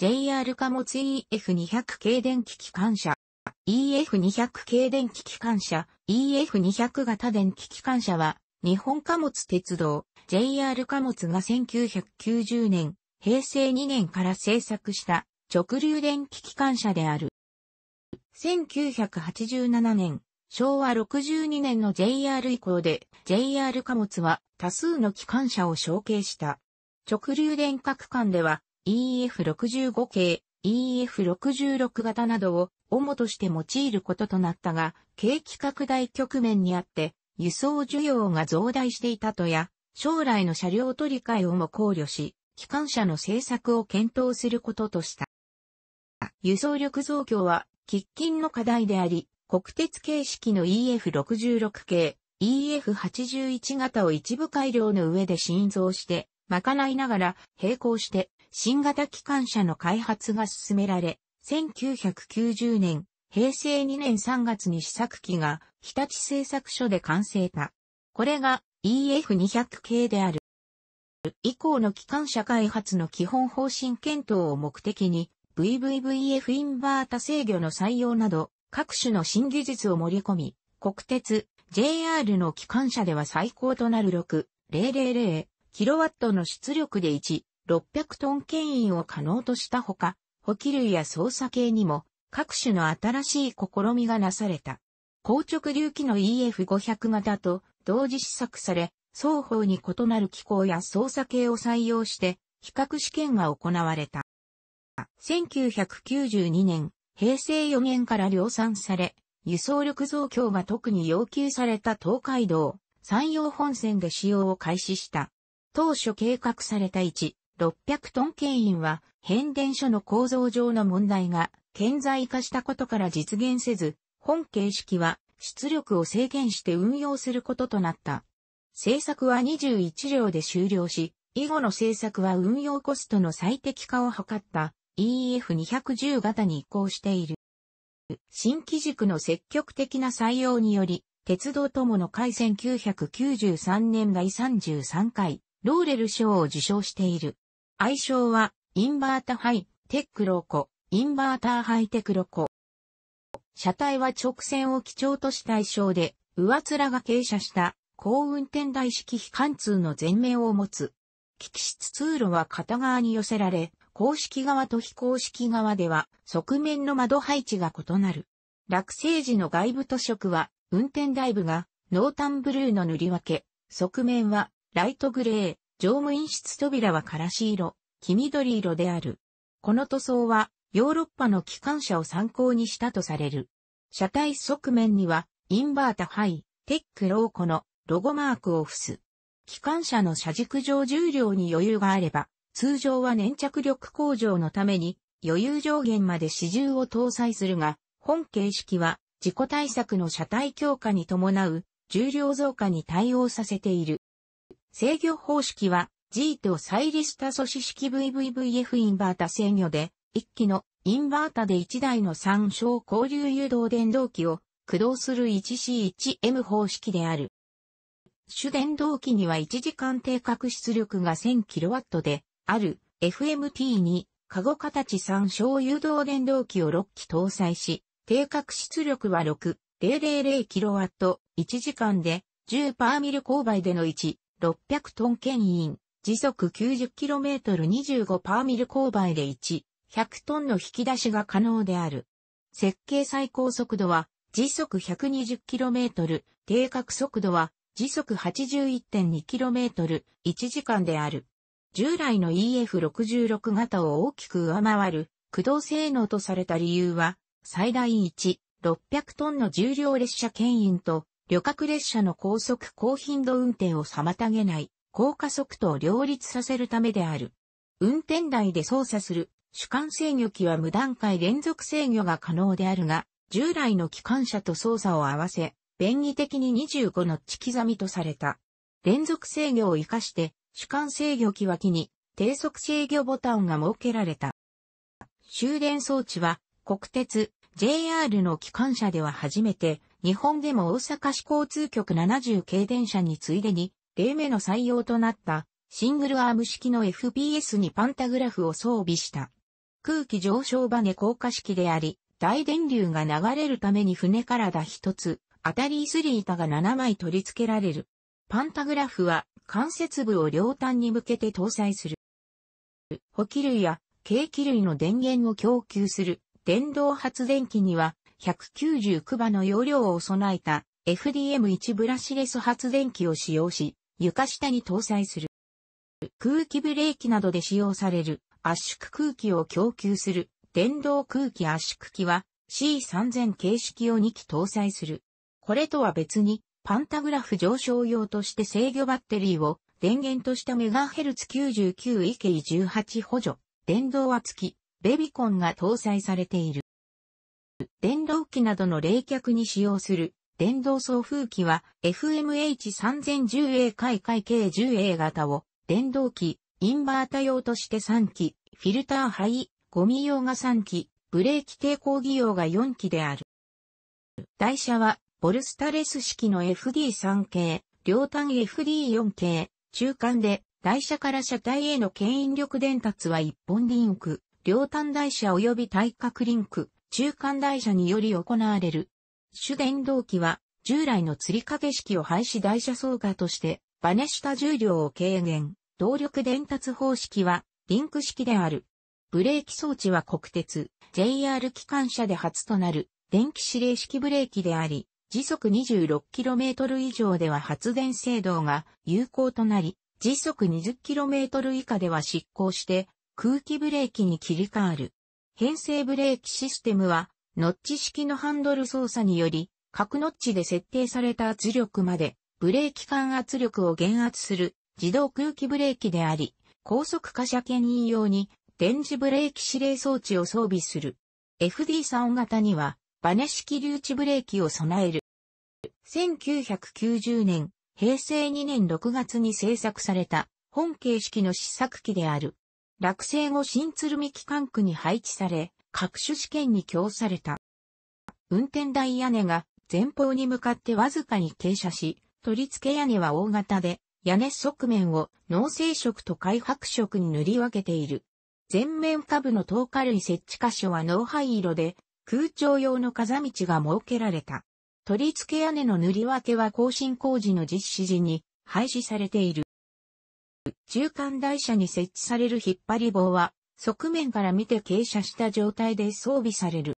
JR 貨物 EF200 系電気機関車。EF200 系電気機関車、EF200 型電気機関車は、日本貨物鉄道、JR 貨物が1990年、平成2年から製作した直流電気機関車である。1987年、昭和62年の JR 以降で JR 貨物は多数の機関車を承継した。直流電各間では EF65 系、EF66 型などを主として用いることとなったが、景気拡大局面にあって、輸送需要が増大していたとや、将来の車両取り替えをも考慮し、機関車の政策を検討することとした。輸送力増強は、喫緊の課題であり、国鉄形式の EF66 系、EF81 型を一部改良の上で新造して、まかないながら並行して新型機関車の開発が進められ、1990年、平成2年3月に試作機が日立製作所で完成た。これが EF200 系である。以降の機関車開発の基本方針検討を目的に、VVVF インバータ制御の採用など、各種の新技術を盛り込み、国鉄、JR の機関車では最高となる6、000kW の出力で1、600トン牽引を可能としたほか、補給類や操作系にも各種の新しい試みがなされた。硬直流機の EF500 型と同時試作され、双方に異なる機構や操作系を採用して比較試験が行われた。1992年、平成4年から量産され、輸送力増強が特に要求された東海道、山陽本線で使用を開始した。当初計画された1、600トン牽引は変電所の構造上の問題が顕在化したことから実現せず、本形式は出力を制限して運用することとなった。製作は21両で終了し、以後の製作は運用コストの最適化を図った EF210 型に移行している。新機軸の積極的な採用により、鉄道友の会1993年第33回、ローレル賞を受賞している。愛称は、インバータハイ、テックロコ、インバーターハイテクロコ。車体は直線を基調とした愛称で、上面が傾斜した、高運転台式非貫通の全面を持つ。機器室通路は片側に寄せられ、公式側と非公式側では、側面の窓配置が異なる。落成時の外部塗色は、運転台部が、濃淡ブルーの塗り分け、側面は、ライトグレー、乗務員室扉はからし色、黄緑色である。この塗装はヨーロッパの機関車を参考にしたとされる。車体側面にはインバータハイ、テックローコのロゴマークを付す。機関車の車軸上重量に余裕があれば、通常は粘着力向上のために余裕上限まで始重を搭載するが、本形式は事故対策の車体強化に伴う重量増加に対応させている。制御方式は G とサイリスタ素子式 VVVF インバータ制御で、1機のインバータで1台の参照交流誘導電動機を駆動する 1C1M 方式である。主電動機には1時間定格出力が 1000kW である FMT にカゴ形参照誘導電動機を6機搭載し、定格出力は 6000kW1 時間で10パーミル勾配での1 600トン牽引、時速 90km25 パーミル勾配で1、100トンの引き出しが可能である。設計最高速度は時速 120km、定格速度は時速 81.2km、1時間である。従来の EF66 型を大きく上回る駆動性能とされた理由は、最大1、600トンの重量列車牽引と旅客列車の高速高頻度運転を妨げない高加速度を両立させるためである。運転台で操作する主管制御機は無段階連続制御が可能であるが、従来の機関車と操作を合わせ、便宜的に25の地刻みとされた。連続制御を活かして、主管制御機は機に低速制御ボタンが設けられた。終電装置は国鉄、JR の機関車では初めて日本でも大阪市交通局70系電車についでに、例目の採用となった、シングルアーム式の FPS にパンタグラフを装備した。空気上昇バネ降下式であり、大電流が流れるために船からだ一つ、当たりすり板が7枚取り付けられる。パンタグラフは関節部を両端に向けて搭載する。補機類や軽機類の電源を供給する電動発電機には199馬の容量を備えた FDM1 ブラシレス発電機を使用し、床下に搭載する。空気ブレーキなどで使用される圧縮空気を供給する電動空気圧縮機は C3000 形式を2機搭載する。これとは別にパンタグラフ上昇用として制御バッテリーを電源とした MHz99 イケイ18補助電動圧機ベビコンが搭載されている。電動機などの冷却に使用する電動送風機は FMH3010A 回回計 10A 型を電動機、インバータ用として3機、フィルター灰、ゴミ用が3機、ブレーキ抵抗技用が4機である。台車はボルスタレス式の FD3 系、両端 FD4 系、中間で台車から車体への牽引力伝達は1本リンク、両端台車及び対角リンク、中間台車により行われる。主電動機は、従来の吊り掛け式を廃止台車走価として、バネ下重量を軽減、動力伝達方式は、リンク式である。ブレーキ装置は国鉄、JR 機関車で初となる、電気指令式ブレーキであり、時速 26km 以上では発電制動が有効となり、時速 20km 以下では失効して、空気ブレーキに切り替わる。変成ブレーキシステムは、ノッチ式のハンドル操作により、各ノッチで設定された圧力まで、ブレーキ間圧力を減圧する自動空気ブレーキであり、高速化車検引用に電磁ブレーキ指令装置を装備する。FD3 型には、バネ式留置ブレーキを備える。1990年、平成2年6月に制作された本形式の試作機である。落成後新鶴見機関区に配置され、各種試験に供された。運転台屋根が前方に向かってわずかに傾斜し、取り付け屋根は大型で、屋根側面を脳性色と開白色に塗り分けている。前面下部の透過類設置箇所は脳灰色で、空調用の風道が設けられた。取り付け屋根の塗り分けは更新工事の実施時に廃止されている。中間台車に設置される引っ張り棒は、側面から見て傾斜した状態で装備される。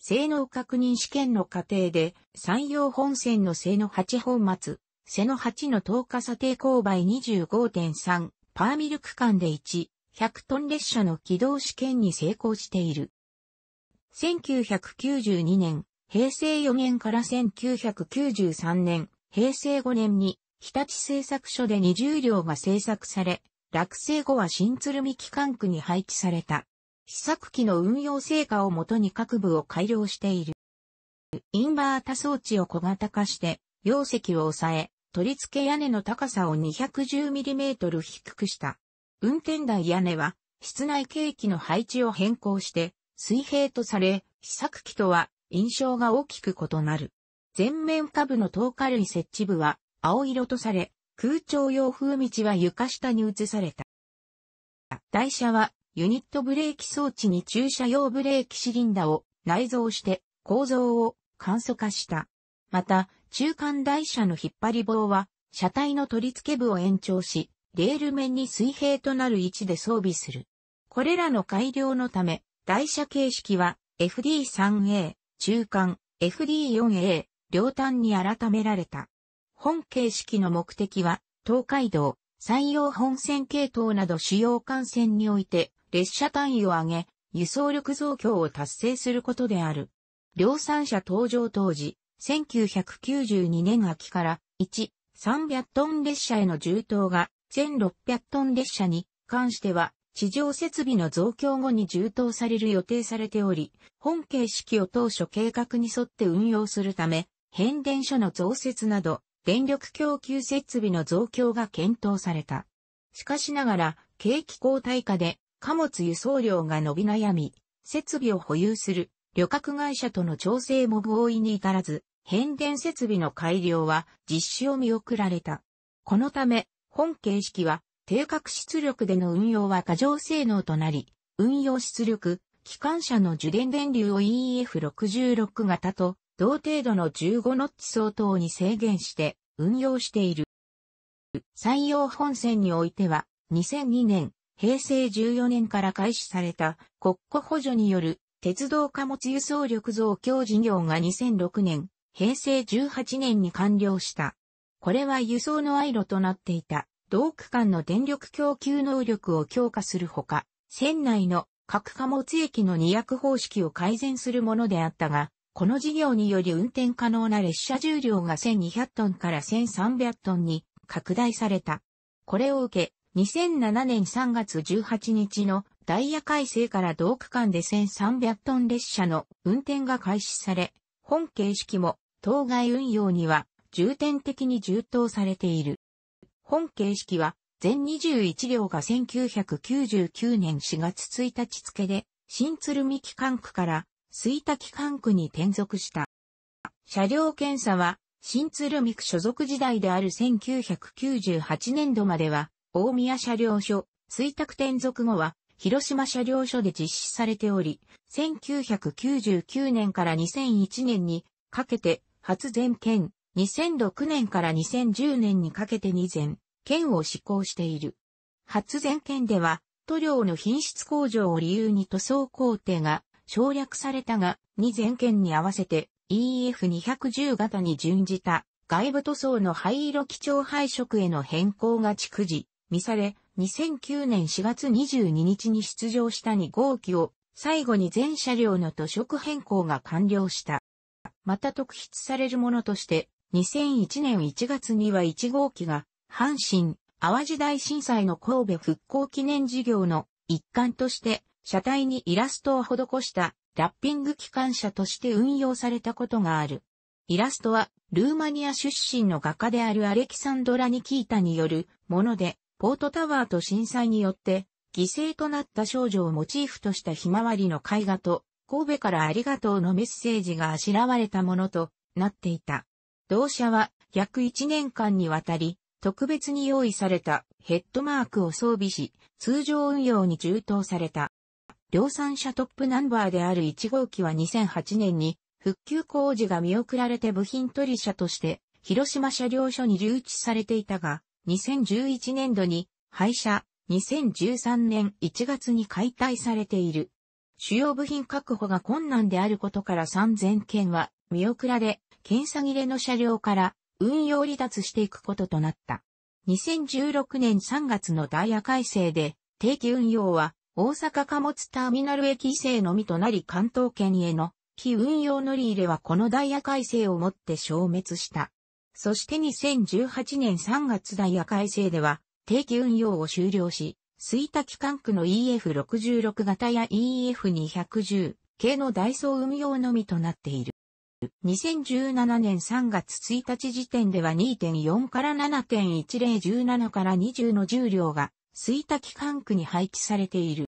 性能確認試験の過程で、山陽本線の背の8本末、背の8の等日査定勾配25.3、パーミル区間で1、100トン列車の起動試験に成功している。1992年、平成4年から1993年、平成5年に日立製作所で20両が製作され、落成後は新鶴見機関区に配置された。試作機の運用成果をもとに各部を改良している。インバータ装置を小型化して、容積を抑え、取り付け屋根の高さを 210mm 低くした。運転台屋根は、室内景気の配置を変更して、水平とされ、試作機とは印象が大きく異なる。全面下部の透過類設置部は、青色とされ、空調用風道は床下に移された。台車はユニットブレーキ装置に駐車用ブレーキシリンダを内蔵して構造を簡素化した。また、中間台車の引っ張り棒は車体の取り付け部を延長し、レール面に水平となる位置で装備する。これらの改良のため、台車形式は FD3A、中間、FD4A、両端に改められた。本形式の目的は、東海道、山陽本線系統など主要幹線において、列車単位を上げ、輸送力増強を達成することである。量産車登場当時、1992年秋から、1、300トン列車への充当が、1600トン列車に関しては、地上設備の増強後に充当される予定されており、本形式を当初計画に沿って運用するため、変電所の増設など、電力供給設備の増強が検討された。しかしながら、景気後退化で貨物輸送量が伸び悩み、設備を保有する旅客会社との調整も合意に至らず、変電設備の改良は実施を見送られた。このため、本形式は定格出力での運用は過剰性能となり、運用出力、機関車の受電電流を EF66 型と同程度の15ノッチ相当に制限して運用している。山陽本線においては、2002年、平成14年から開始された国庫補助による鉄道貨物輸送力増強事業が2006年、平成18年に完了した。これは輸送の愛路となっていた同区間の電力供給能力を強化するほか、線内の各貨物駅の二役方式を改善するものであったが、この事業により運転可能な列車重量が1200トンから1300トンに拡大された。これを受け、2007年3月18日のダイヤ改正から同区間で1300トン列車の運転が開始され、本形式も当該運用には重点的に充当されている。本形式は全21両が1999年4月1日付で新鶴見機関区から水滝管区に転属した。車両検査は、新鶴見区所属時代である1998年度までは、大宮車両所、水卓転属後は、広島車両所で実施されており、1999年から2001年にかけて初全県、2006年から2010年にかけて2全県を施行している。初全県では、塗料の品質向上を理由に塗装工程が省略されたが、2全件に合わせて EF210 型に準じた外部塗装の灰色基調配色への変更が逐次、見され、2009年4月22日に出場した2号機を最後に全車両の塗色変更が完了した。また特筆されるものとして、2001年1月には1号機が阪神、淡路大震災の神戸復興記念事業の一環として車体にイラストを施したラッピング機関車として運用されたことがある。イラストは、ルーマニア出身の画家であるアレキサンドラ・ニキータによるもので、ポートタワーと震災によって犠牲となった少女をモチーフとしたひまわりの絵画と、神戸からありがとうのメッセージがあしらわれたものとなっていた。同社は約1年間にわたり、特別に用意されたヘッドマークを装備し、通常運用に充当された。量産車トップナンバーである1号機は2008年に復旧工事が見送られて部品取り車として広島車両所に留置されていたが、2011年度に廃車、2013年1月に解体されている。主要部品確保が困難であることから3000件は見送られ、検査切れの車両から運用離脱していくこととなった。2016年3月のダイヤ改正で定期運用は大阪貨物ターミナル駅規制のみとなり関東圏への非運用乗り入れはこのダイヤ改正をもって消滅した。そして2018年3月ダイヤ改正では定期運用を終了し、水田機関区の EF66 型や EF210 系のダイソー運用のみとなっている。2017年3月1日時点では2.4から7.1017から20の重量が水田機関区に配置されている。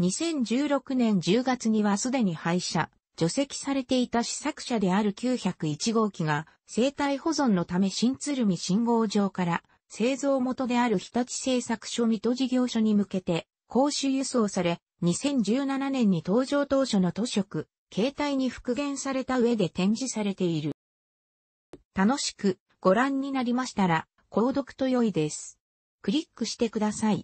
2016年10月にはすでに廃車、除籍されていた試作車である901号機が生体保存のため新鶴見信号場から製造元である日立製作所水戸事業所に向けて公衆輸送され2017年に登場当初の図色、携帯に復元された上で展示されている。楽しくご覧になりましたら購読と良いです。クリックしてください。